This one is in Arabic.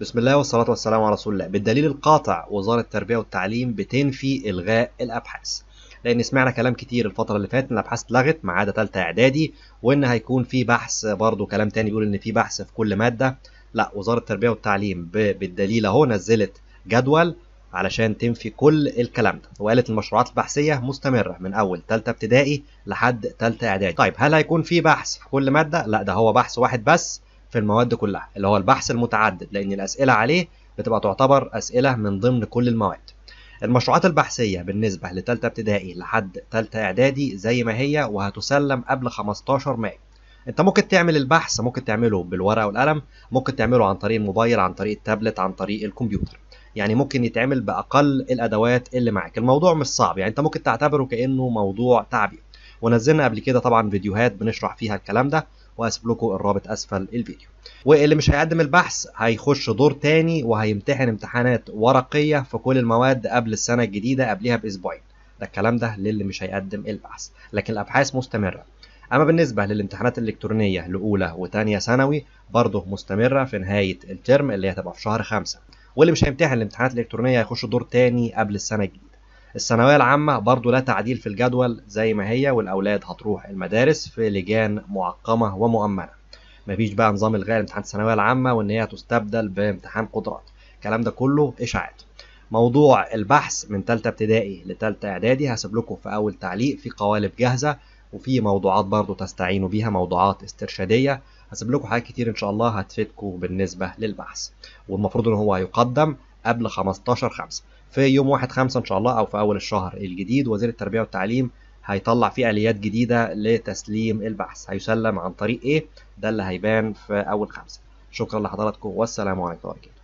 بسم الله والصلاة والسلام على رسول الله بالدليل القاطع وزارة التربية والتعليم بتنفي إلغاء الأبحاث لأن سمعنا كلام كتير الفترة اللي فاتت إن الأبحاث اتلغت ما عدا تالتة إعدادي وإن هيكون في بحث برضه كلام تاني بيقول إن في بحث في كل مادة لا وزارة التربية والتعليم بالدليل أهو نزلت جدول علشان تنفي كل الكلام ده وقالت المشروعات البحثية مستمرة من أول تالتة ابتدائي لحد تالتة إعدادي طيب هل هيكون في بحث في كل مادة؟ لا ده هو بحث واحد بس في المواد كلها اللي هو البحث المتعدد لأن الأسئلة عليه بتبقى تعتبر أسئلة من ضمن كل المواد المشروعات البحثية بالنسبة لثالثه ابتدائي لحد ثالثه إعدادي زي ما هي وهتسلم قبل 15 مايو انت ممكن تعمل البحث ممكن تعمله بالورقه والقلم ممكن تعمله عن طريق الموبايل عن طريق التابلت عن طريق الكمبيوتر يعني ممكن يتعمل باقل الادوات اللي معاك الموضوع مش صعب يعني انت ممكن تعتبره كانه موضوع تعبير ونزلنا قبل كده طبعا فيديوهات بنشرح فيها الكلام ده وهسيب لكم الرابط اسفل الفيديو واللي مش هيقدم البحث هيخش دور تاني وهيمتحن امتحانات ورقيه في كل المواد قبل السنه الجديده قبلها باسبوعين ده الكلام ده للي مش هيقدم البحث لكن الابحاث مستمره اما بالنسبه للامتحانات الالكترونيه لاولى وثانيه ثانوي برضه مستمره في نهايه الترم اللي هتبقى في شهر خمسة واللي مش هيمتحن الامتحانات الالكترونيه هيخش دور تاني قبل السنه الجديده الثانويه العامه برضو لا تعديل في الجدول زي ما هي والاولاد هتروح المدارس في لجان معقمه ومؤمنه مفيش بقى نظام الغاء امتحان الثانويه العامه وان هي تستبدل بامتحان قدرات الكلام ده كله اشاعات موضوع البحث من ثالثه ابتدائي لثالثه اعدادي هسيب لكم في اول تعليق في قوالب جاهزه وفي موضوعات برضو تستعينوا بيها موضوعات استرشاديه هسيب لكم حاجات كتير ان شاء الله هتفيدكم بالنسبه للبحث والمفروض ان هو هيقدم قبل 15 5 في يوم 1 5 ان شاء الله او في اول الشهر الجديد وزير التربيه والتعليم هيطلع فيه اليات جديده لتسليم البحث هيسلم عن طريق ايه ده اللي هيبان في اول خمسه شكرا لحضراتكم والسلام عليكم ورحمه وبركاته